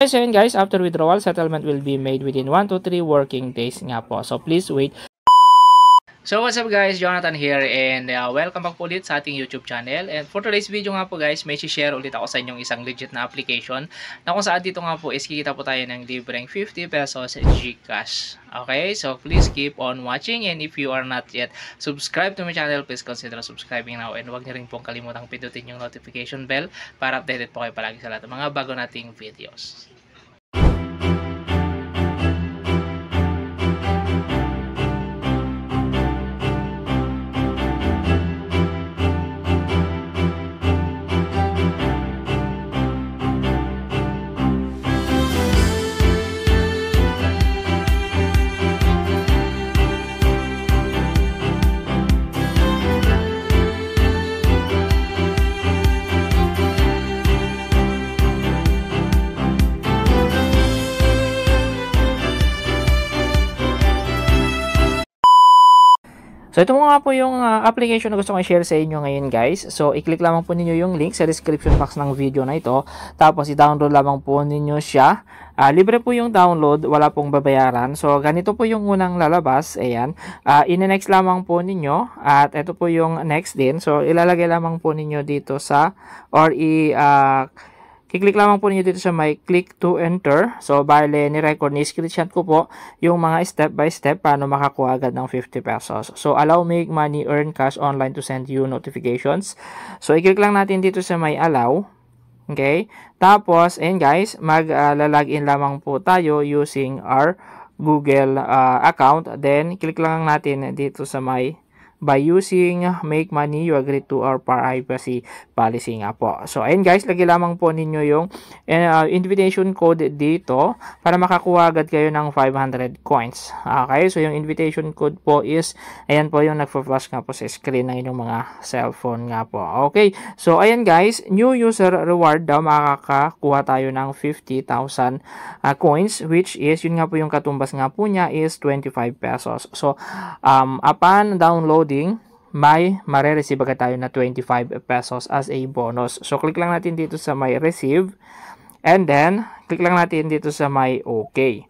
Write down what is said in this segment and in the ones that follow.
Guys, guys, after withdrawal, settlement will be made within 1 to 3 working days nga po. So please wait So what's up guys, Jonathan here and uh, welcome back ulit sa ating YouTube channel. And for today's video nga po guys, may share ulit ako sa inyong isang legit na application na kung saan dito nga po is kikita po tayo ng libreng 50 pesos Gcash. Okay, so please keep on watching and if you are not yet subscribed to my channel, please consider subscribing now and huwag niyo rin pong kalimutang pindutin yung notification bell para updated po kayo palagi sa lahat ng mga bago nating videos. So, ito mga po yung uh, application na gusto kong share sa inyo ngayon guys. So, i-click lamang po ninyo yung link sa description box ng video na ito. Tapos, i-download lamang po ninyo siya. Uh, libre po yung download, wala pong babayaran. So, ganito po yung unang lalabas. Ayan. Uh, ah, in-next lamang po ninyo. At ito po yung next din. So, ilalagay lamang po ninyo dito sa or i- uh, Kiklik lamang po ninyo dito sa may click to enter. So, bale, ni-record, ni-screenshot ko po yung mga step by step paano makakuha agad ng 50 pesos. So, allow make money earn cash online to send you notifications. So, i-click lang natin dito sa may allow. Okay? Tapos, and guys, mag-login ah, uh, lamang po tayo using our Google uh, account. Then, click lang natin dito sa my by using make money you agree to our privacy policy nga po. So ayun guys, lagi lamang po ninyo yung uh, invitation code dito para makakuha agad kayo ng 500 coins. Okay, so yung invitation code po is ayan po yung nagpa-flash nga po sa screen ng inyong mga cellphone nga po. Okay, so ayan guys, new user reward daw makakakuha tayo ng 50,000 uh, coins which is yun nga po yung katumbas nga po niya is 25 pesos. So um, upon download loading, may marereceive agad tayo na 25 pesos as a bonus. So, click lang natin dito sa may receive. And then, click lang natin dito sa may okay.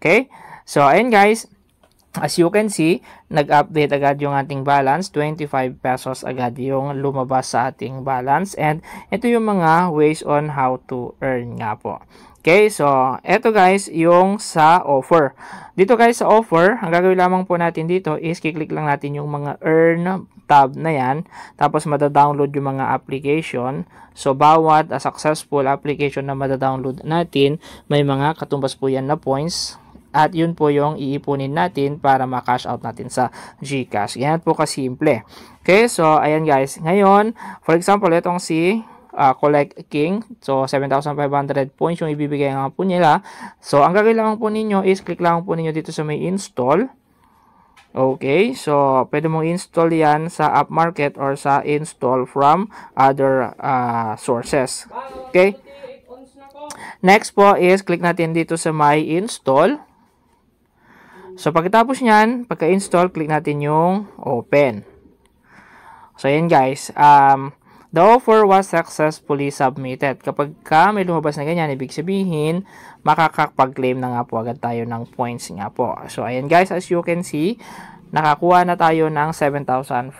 Okay? So, ayan guys. As you can see, nag-update agad yung ating balance. 25 pesos agad yung lumabas sa ating balance. And ito yung mga ways on how to earn nga po. Okay, so eto guys yung sa offer. Dito guys sa offer, ang gagawin lamang po natin dito is kiklik lang natin yung mga earn tab na yan. Tapos madadownload yung mga application. So bawat a successful application na madadownload natin, may mga katumbas po yan na points. At yun po yung iipunin natin para ma-cash out natin sa GCash. Yan po kasimple. Okay, so ayan guys. Ngayon, for example, itong si uh, collect king. So, 7,500 points yung ibibigay nga po nila. So, ang kailangan po ninyo is click lang po ninyo dito sa may install. Okay, so pwede mong install yan sa app market or sa install from other uh, sources. Okay. Next po is click natin dito sa my install. So pagkatapos niyan, pagka-install, click natin yung open. So yan guys, um, The offer was successfully submitted. Kapag ka may lumabas na ganyan, ibig sabihin, makakapag-claim na nga po agad tayo ng points nga po. So, ayan guys, as you can see, nakakuha na tayo ng 7,500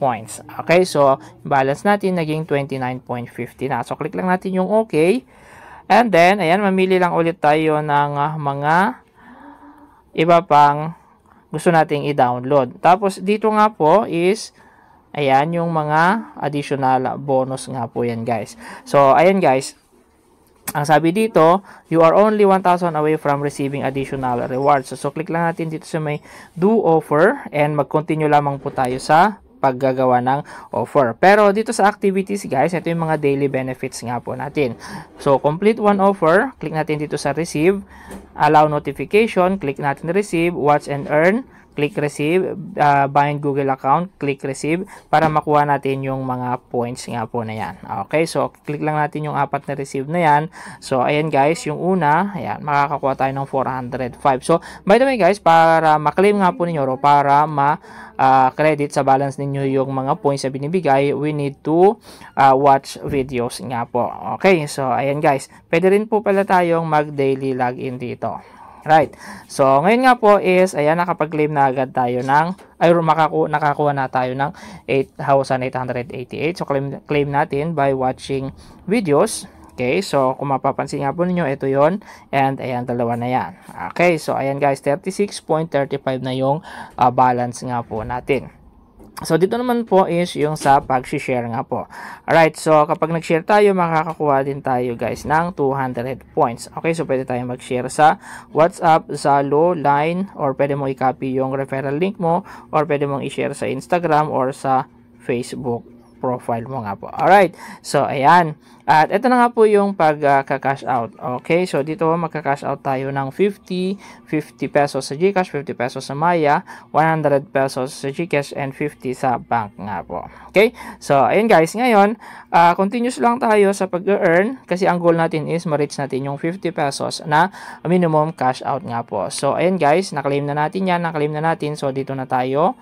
points. Okay, so, balance natin naging 29.50 na. So, click lang natin yung OK. And then, ayan, mamili lang ulit tayo ng uh, mga iba pang gusto nating i-download. Tapos, dito nga po is Ayan, yung mga additional bonus nga po yan guys. So, ayan guys, ang sabi dito, you are only 1,000 away from receiving additional rewards. So, so, click lang natin dito sa may do offer and mag-continue lamang po tayo sa paggagawa ng offer. Pero dito sa activities guys, ito yung mga daily benefits nga po natin. So complete one offer, click natin dito sa receive, allow notification, click natin receive, watch and earn, click receive, uh, ah, bind Google account, click receive para makuha natin yung mga points nga po na yan. Okay, so click lang natin yung apat na receive na yan. So ayan guys, yung una, ayan, makakakuha tayo ng 405. So by the way guys, para maklaim nga po ninyo para ma uh, credit sa balance ninyo yung mga points na binibigay, we need to uh, watch videos nga po. Okay, so ayan guys, pwede rin po pala tayong mag daily login dito. Right. So, ngayon nga po is, ayan, nakapag-claim na agad tayo ng, ay, makaku nakakuha na tayo ng 8,888. So, claim, claim natin by watching videos. Okay, so kung mapapansin nga po ninyo, ito yon And ayan, dalawa na yan. Okay, so ayan guys, 36.35 na yung uh, balance nga po natin. So, dito naman po is yung sa pag-share nga po. Alright, so kapag nag-share tayo, makakakuha din tayo guys ng 200 points. Okay, so pwede tayo mag-share sa WhatsApp, Zalo, Line, or pwede mo i-copy yung referral link mo, or pwede mong i-share sa Instagram or sa Facebook profile mo nga po. Alright, so ayan. At ito na nga po yung pagka-cash ah, uh, out. Okay, so dito magka-cash out tayo ng 50, 50 pesos sa GCash, 50 pesos sa Maya, 100 pesos sa GCash, and 50 sa bank nga po. Okay, so ayan guys, ngayon, uh, continuous lang tayo sa pag-earn kasi ang goal natin is ma-reach natin yung 50 pesos na minimum cash out nga po. So ayan guys, Na-claim na natin yan, Na-claim na natin. So dito na tayo.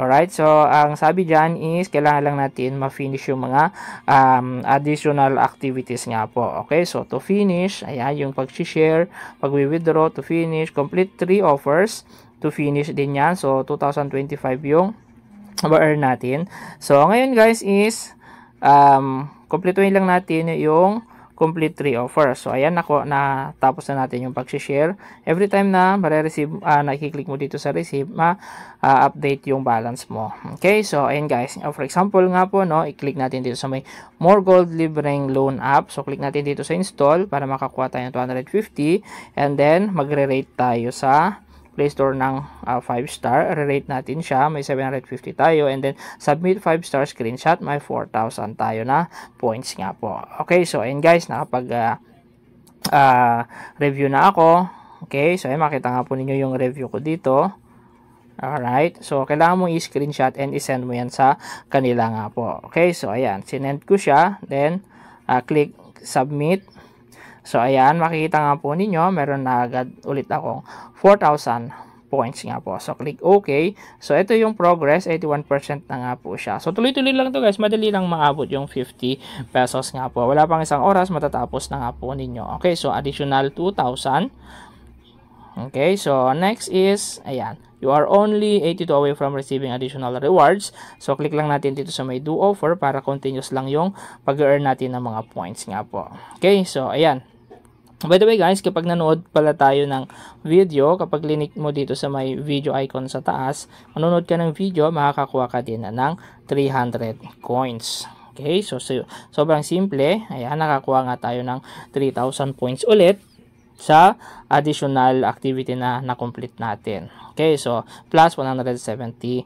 Alright, so ang sabi dyan is kailangan lang natin ma-finish yung mga um, additional activities nga po. Okay, so to finish, ayan yung pag-share, pag-withdraw, to finish, complete three offers, to finish din yan. So 2025 yung ma-earn natin. So ngayon guys is um, complete lang natin yung complete three offers. So, ayan, nako, na tapos na natin yung pag-share. Every time na mare-receive, uh, nakiklik mo dito sa receive, ma-update ah, yung balance mo. Okay, so, ayan guys. For example nga po, no, i-click natin dito sa may More Gold Libreng Loan App. So, click natin dito sa install para makakuha tayo ng 250 and then magre-rate tayo sa Play Store ng 5 uh, ah, star. Rate natin siya. May 750 tayo. And then, submit 5 star screenshot. May 4,000 tayo na points nga po. Okay, so and guys, nakapag uh, uh, review na ako. Okay, so ay makita nga po ninyo yung review ko dito. Alright, so kailangan mo i-screenshot and i-send mo yan sa kanila nga po. Okay, so ayan, sinend ko siya. Then, uh, click submit. So, ayan, makikita nga po ninyo, meron na agad ulit akong 4,000 points nga po. So, click OK. So, ito yung progress. 81% na nga po siya. So, tuloy-tuloy lang to guys. Madali lang maabot yung 50 pesos nga po. Wala pang isang oras, matatapos na nga po ninyo. Okay, so additional 2,000 Okay, so next is, ayan, you are only 82 away from receiving additional rewards. So, click lang natin dito sa may do offer para continuous lang yung pag-earn natin ng mga points nga po. Okay, so ayan. By the way guys, kapag nanood pala tayo ng video, kapag linik mo dito sa may video icon sa taas, manonood ka ng video, makakakuha ka din ng 300 coins. Okay, so, so sobrang simple. Ayan, nakakuha nga tayo ng 3,000 points ulit sa additional activity na na-complete natin. Okay, so plus 175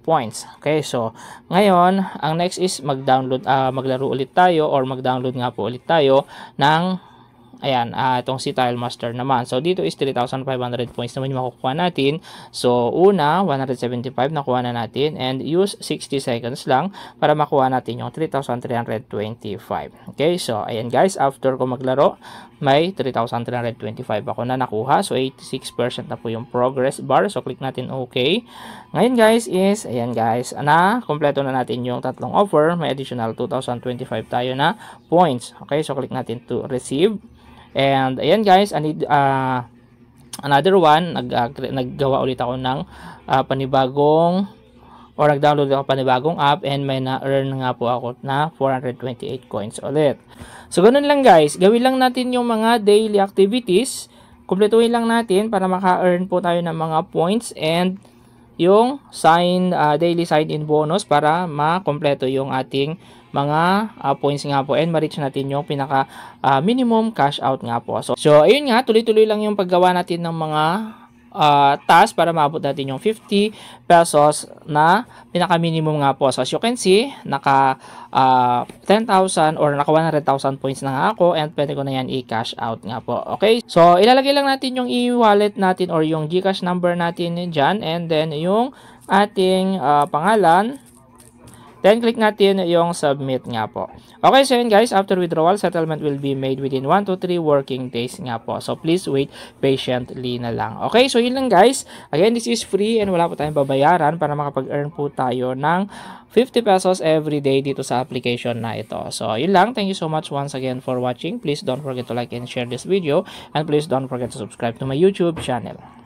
points. Okay, so ngayon, ang next is mag-download, uh, maglaro ulit tayo or mag-download nga po ulit tayo ng Ayan, uh, itong si Tile Master naman. So, dito is 3,500 points naman yung makukuha natin. So, una, 175 nakuha na natin and use 60 seconds lang para makuha natin yung 3,325. Okay, so, ayan guys, after ko maglaro, may 3,325 ako na nakuha. So, 86% na po yung progress bar. So, click natin OK. Ngayon guys is, ayan guys, na, kompleto na natin yung tatlong offer. May additional 2,025 tayo na points. Okay, so click natin to receive. And ayan guys, I need uh, another one, nag, uh, naggawa ulit ako ng uh, panibagong or nag-download ako panibagong app and may na-earn nga po ako na 428 coins ulit. So, ganun lang guys. Gawin lang natin yung mga daily activities. Kumpletuhin lang natin para maka-earn po tayo ng mga points and yung sign, uh, daily sign-in bonus para makompleto yung ating mga uh, points nga po and ma-reach natin yung pinaka uh, minimum cash out nga po. So, so ayun nga, tuloy-tuloy lang yung paggawa natin ng mga uh, ah, task para maabot natin yung 50 pesos na pinaka minimum nga po. So as you can see, naka uh, 10,000 or naka 100,000 points na nga ako and pwede ko na yan i-cash out nga po. Okay? So ilalagay lang natin yung e-wallet natin or yung GCash number natin dyan and then yung ating uh, pangalan Then, click natin yung submit nga po. Okay, so yun guys, after withdrawal, settlement will be made within 1 to 3 working days nga po. So, please wait patiently na lang. Okay, so yun lang guys. Again, this is free and wala po tayong babayaran para makapag-earn po tayo ng 50 pesos every day dito sa application na ito. So, yun lang. Thank you so much once again for watching. Please don't forget to like and share this video and please don't forget to subscribe to my YouTube channel.